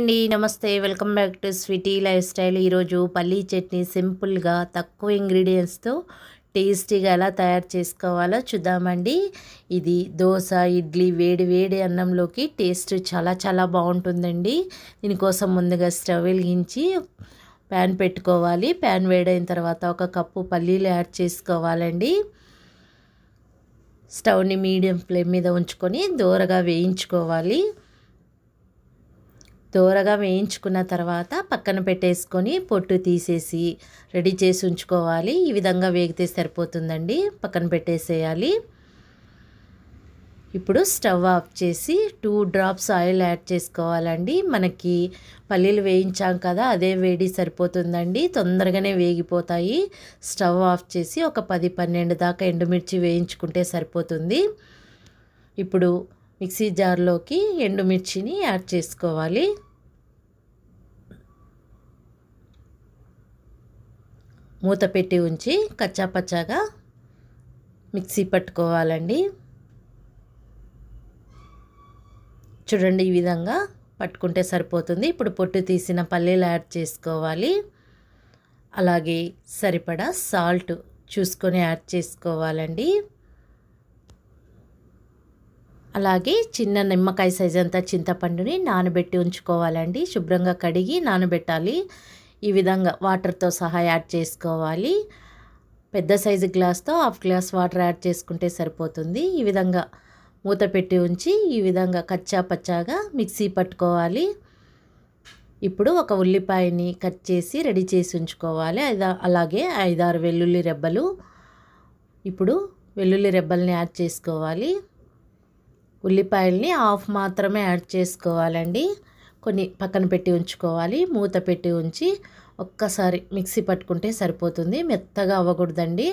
అండి నమస్తే welcome back to sweety lifestyle ఈరోజు పల్లీ చట్నీ సింపుల్గా తక్కువ ఇంగ్రీడియంట్స్తో టేస్టీగా ఎలా తయారు చేసుకోవాలో చూద్దామండి ఇది దోశ ఇడ్లీ వేడి వేడి అన్నంలోకి టేస్ట్ చాలా చాలా బాగుంటుందండి దీనికోసం ముందుగా స్టవ్ వెలిగించి ప్యాన్ పెట్టుకోవాలి ప్యాన్ వేడైన తర్వాత ఒక కప్పు పల్లీలు యాడ్ చేసుకోవాలండి స్టవ్ని మీడియం ఫ్లేమ్ మీద ఉంచుకొని దూరగా వేయించుకోవాలి దోరగా వేయించుకున్న తర్వాత పక్కన పెట్టేసుకొని పొట్టు తీసేసి రెడీ చేసి ఉంచుకోవాలి ఈ విధంగా వేగితే సరిపోతుందండి పక్కన పెట్టేసేయాలి ఇప్పుడు స్టవ్ ఆఫ్ చేసి టూ డ్రాప్స్ ఆయిల్ యాడ్ చేసుకోవాలండి మనకి పల్లీలు వేయించాం కదా అదే వేడి సరిపోతుందండి తొందరగానే వేగిపోతాయి స్టవ్ ఆఫ్ చేసి ఒక పది పన్నెండు దాకా ఎండుమిర్చి వేయించుకుంటే సరిపోతుంది ఇప్పుడు మిక్సీ జార్లోకి ఎండుమిర్చిని యాడ్ చేసుకోవాలి మూత పెట్టి ఉంచి కచ్చాపచ్చాగా మిక్సీ పట్టుకోవాలండి చూడండి ఈ విధంగా పట్టుకుంటే సరిపోతుంది ఇప్పుడు పొట్టు తీసిన పల్లీలు యాడ్ చేసుకోవాలి అలాగే సరిపడా సాల్ట్ చూసుకొని యాడ్ చేసుకోవాలండి అలాగే చిన్న నిమ్మకాయ సైజ్ అంతా చింతపండుని నానబెట్టి ఉంచుకోవాలండి శుభ్రంగా కడిగి నానబెట్టాలి ఈ విధంగా వాటర్తో సహా యాడ్ చేసుకోవాలి పెద్ద సైజు గ్లాస్తో హాఫ్ గ్లాస్ వాటర్ యాడ్ చేసుకుంటే సరిపోతుంది ఈ విధంగా మూత పెట్టి ఉంచి ఈ విధంగా కచ్చా పచ్చాగా మిక్సీ పట్టుకోవాలి ఇప్పుడు ఒక ఉల్లిపాయని కట్ చేసి రెడీ చేసి ఉంచుకోవాలి అలాగే ఐదారు వెల్లుల్లి రెబ్బలు ఇప్పుడు వెల్లుల్లి రెబ్బల్ని యాడ్ చేసుకోవాలి ఉల్లిపాయల్ని హాఫ్ మాత్రమే యాడ్ చేసుకోవాలండి కొన్ని పక్కన పెట్టి ఉంచుకోవాలి మూత పెట్టి ఉంచి ఒక్కసారి మిక్సీ పట్టుకుంటే సరిపోతుంది మెత్తగా అవ్వకూడదండి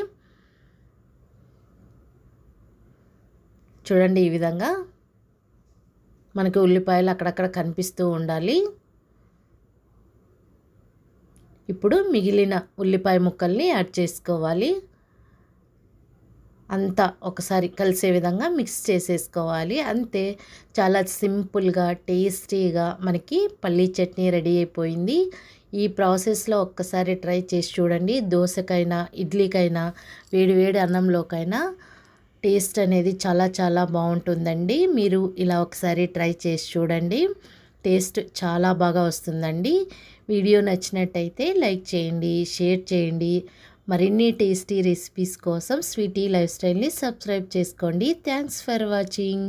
చూడండి ఈ విధంగా మనకి ఉల్లిపాయలు అక్కడక్కడ కనిపిస్తూ ఉండాలి ఇప్పుడు మిగిలిన ఉల్లిపాయ ముక్కల్ని యాడ్ చేసుకోవాలి అంతా ఒకసారి కలిసే విధంగా మిక్స్ చేసేసుకోవాలి అంతే చాలా సింపుల్గా టేస్టీగా మనకి పల్లీ చట్నీ రెడీ అయిపోయింది ఈ ప్రాసెస్లో ఒక్కసారి ట్రై చేసి చూడండి దోశకైనా ఇడ్లీకైనా వేడివేడి అన్నంలోకైనా టేస్ట్ అనేది చాలా చాలా బాగుంటుందండి మీరు ఇలా ఒకసారి ట్రై చేసి చూడండి టేస్ట్ చాలా బాగా వస్తుందండి వీడియో నచ్చినట్టయితే లైక్ చేయండి షేర్ చేయండి మరిన్ని టేస్టీ రెసిపీస్ కోసం స్వీటీ లైఫ్ స్టైల్ని సబ్స్క్రైబ్ చేసుకోండి థ్యాంక్స్ ఫర్ వాచింగ్